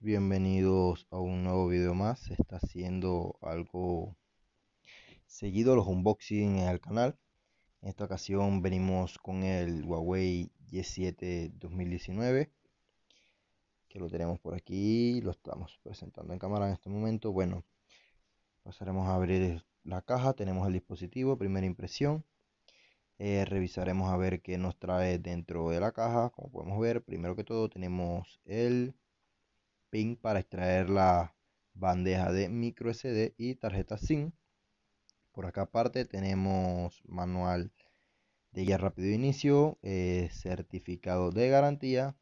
bienvenidos a un nuevo video más. Se está haciendo algo seguido los unboxing en el canal. En esta ocasión venimos con el Huawei Y7 2019, que lo tenemos por aquí, lo estamos presentando en cámara en este momento. Bueno, pasaremos a abrir la caja, tenemos el dispositivo, primera impresión. Eh, revisaremos a ver qué nos trae dentro de la caja como podemos ver primero que todo tenemos el pin para extraer la bandeja de micro SD y tarjeta SIM. Por acá aparte tenemos manual de guía rápido inicio, eh, certificado de garantía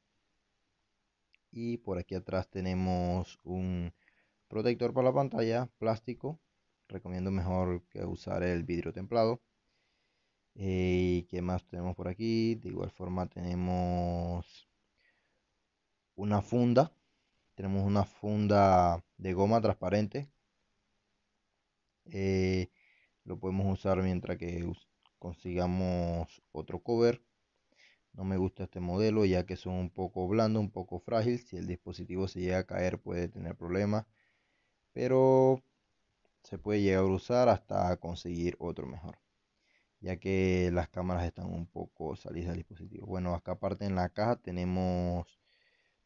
y por aquí atrás tenemos un protector para la pantalla, plástico. Recomiendo mejor que usar el vidrio templado. Eh, ¿Y qué más tenemos por aquí? De igual forma tenemos una funda tenemos una funda de goma transparente. Eh, lo podemos usar mientras que consigamos otro cover. No me gusta este modelo ya que es un poco blando, un poco frágil. Si el dispositivo se llega a caer puede tener problemas. Pero se puede llegar a usar hasta conseguir otro mejor ya que las cámaras están un poco salidas del dispositivo. Bueno, acá aparte en la caja tenemos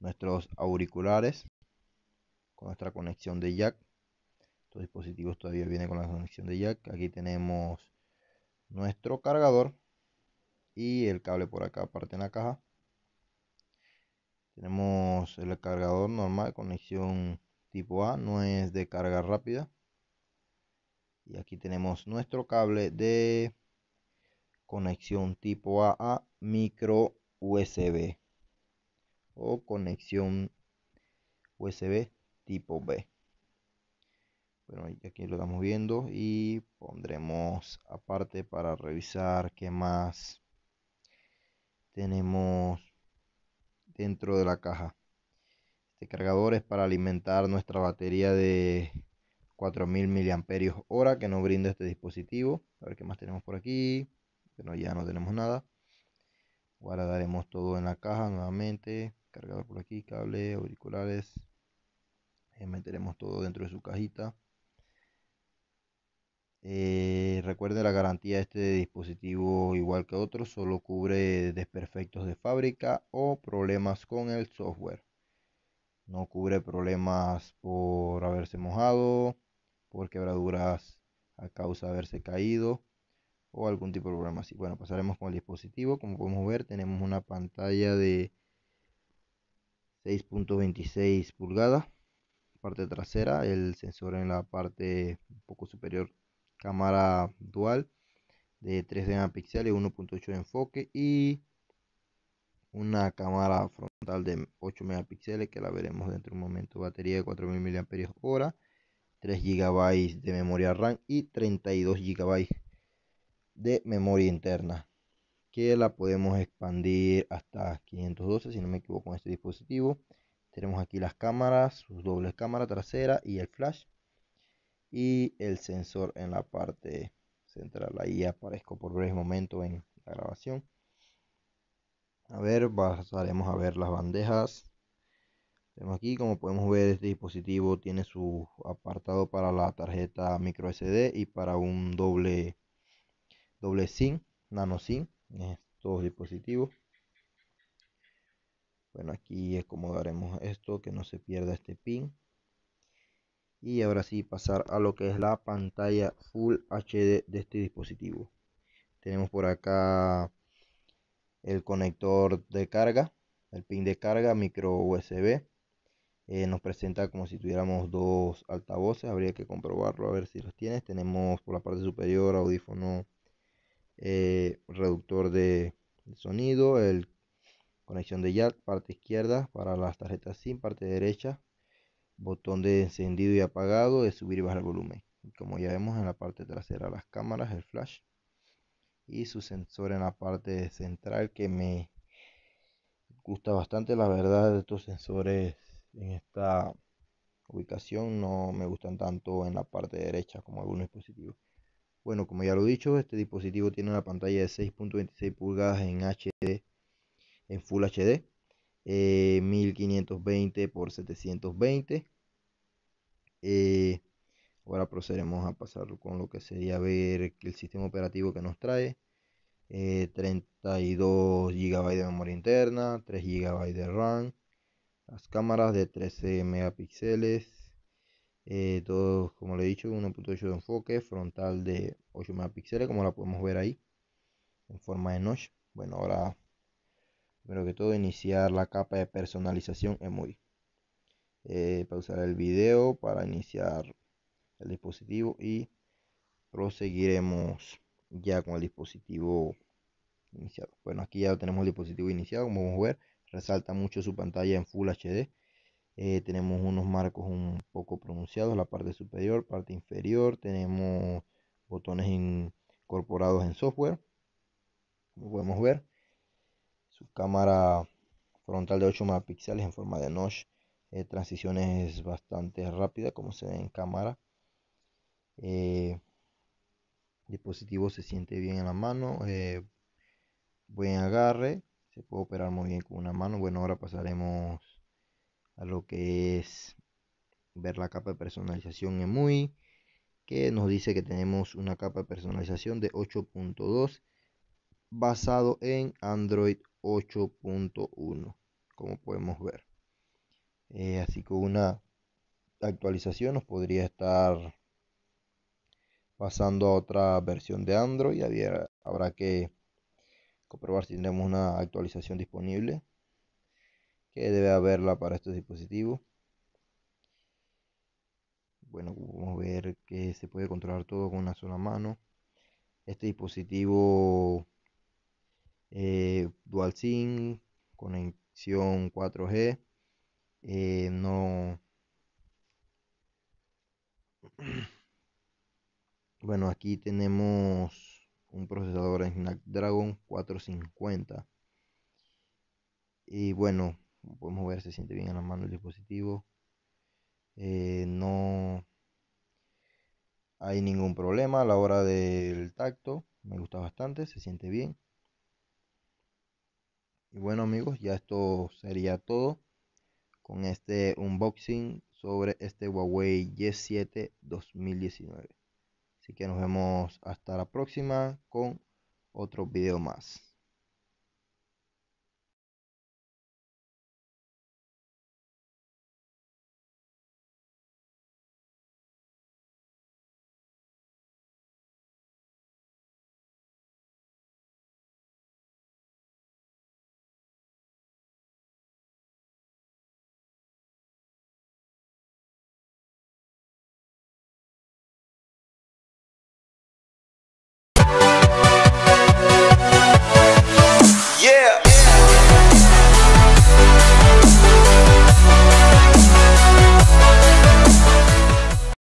nuestros auriculares con nuestra conexión de jack. Estos dispositivos todavía vienen con la conexión de jack. Aquí tenemos nuestro cargador y el cable por acá aparte en la caja. Tenemos el cargador normal, conexión tipo A, no es de carga rápida. Y aquí tenemos nuestro cable de conexión tipo A a micro USB o conexión USB tipo B. Bueno, aquí lo estamos viendo y pondremos aparte para revisar qué más tenemos dentro de la caja. Este cargador es para alimentar nuestra batería de 4000 mAh que nos brinda este dispositivo. A ver qué más tenemos por aquí. Bueno, ya no tenemos nada guardaremos todo en la caja nuevamente cargador por aquí cable auriculares eh, meteremos todo dentro de su cajita eh, recuerde la garantía de este dispositivo igual que otros solo cubre desperfectos de fábrica o problemas con el software no cubre problemas por haberse mojado por quebraduras a causa de haberse caído o algún tipo de problema así. Bueno, pasaremos con el dispositivo. Como podemos ver, tenemos una pantalla de 6.26 pulgadas, parte trasera, el sensor en la parte un poco superior, cámara dual de 3 megapíxeles, 1.8 de enfoque y una cámara frontal de 8 megapíxeles que la veremos dentro de un momento, batería de 4000 mAh, 3 GB de memoria RAM y 32 GB de memoria interna que la podemos expandir hasta 512 si no me equivoco en este dispositivo tenemos aquí las cámaras sus dobles cámara trasera y el flash y el sensor en la parte central ahí aparezco por breve momento en la grabación a ver pasaremos a ver las bandejas tenemos aquí como podemos ver este dispositivo tiene su apartado para la tarjeta micro sd y para un doble doble SIM, nano SIM, estos dispositivos. Bueno, aquí acomodaremos esto, que no se pierda este pin. Y ahora sí, pasar a lo que es la pantalla Full HD de este dispositivo. Tenemos por acá el conector de carga, el pin de carga micro USB. Eh, nos presenta como si tuviéramos dos altavoces, habría que comprobarlo a ver si los tienes. Tenemos por la parte superior audífono eh, reductor de, sonido, el conexión de jack, parte izquierda para las tarjetas SIM, parte derecha, botón de encendido y apagado, de subir y bajar el volumen. Como ya vemos en la parte trasera las cámaras, el flash y su sensor en la parte central que me gusta bastante la verdad estos sensores en esta ubicación no me gustan tanto en la parte derecha como algunos dispositivos bueno, como ya lo he dicho, este dispositivo tiene una pantalla de 6.26 pulgadas en HD, en Full HD, 1520 x 720. ahora procederemos a pasar con lo que sería ver el sistema operativo que nos trae. 32 eh, GB de memoria interna, 3 GB de RAM, las cámaras de 13 megapíxeles, eh, todos, como le he dicho, 1.8 de enfoque, frontal de 8 megapíxeles, como la podemos ver ahí, en forma de noche Bueno, ahora, primero que todo, iniciar la capa de personalización emoji. Eh, pausar el video para iniciar el dispositivo y proseguiremos ya con el dispositivo iniciado. Bueno, aquí ya tenemos el dispositivo iniciado, como vamos a ver, resalta mucho su pantalla en Full HD eh, tenemos unos marcos un poco pronunciados, la parte superior, parte inferior, tenemos botones incorporados en software, como podemos ver, su cámara frontal de 8 megapíxeles en forma de notch, eh, es bastante rápida como se ve en cámara, eh, dispositivo se siente bien en la mano, eh, buen agarre, se puede operar muy bien con una mano, bueno ahora pasaremos a lo que es ver la capa de personalización en muy que nos dice que tenemos una capa de personalización de 8.2 basado en Android 8.1 como podemos ver eh, así que una actualización nos podría estar pasando a otra versión de Android habrá que comprobar si tenemos una actualización disponible que debe haberla para este dispositivo. Bueno, vamos a ver que se puede controlar todo con una sola mano. Este dispositivo eh, dual SIM, conexión 4G, eh, no... Bueno, aquí tenemos un procesador en Snapdragon 450. Y bueno, como podemos ver se siente bien en la mano el dispositivo. Eh, no hay ningún problema a la hora del tacto. Me gusta bastante, se siente bien. Y bueno amigos, ya esto sería todo con este unboxing sobre este Huawei Y7 2019. Así que nos vemos hasta la próxima con otro video más.